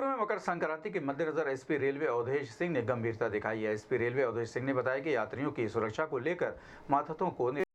शाहपुर में मकर संक्रांति के मद्देनजर एसपी रेलवे अवधेश सिंह ने गंभीरता दिखाई है एसपी रेलवे अवधेश सिंह ने बताया कि यात्रियों की सुरक्षा को लेकर माथतों को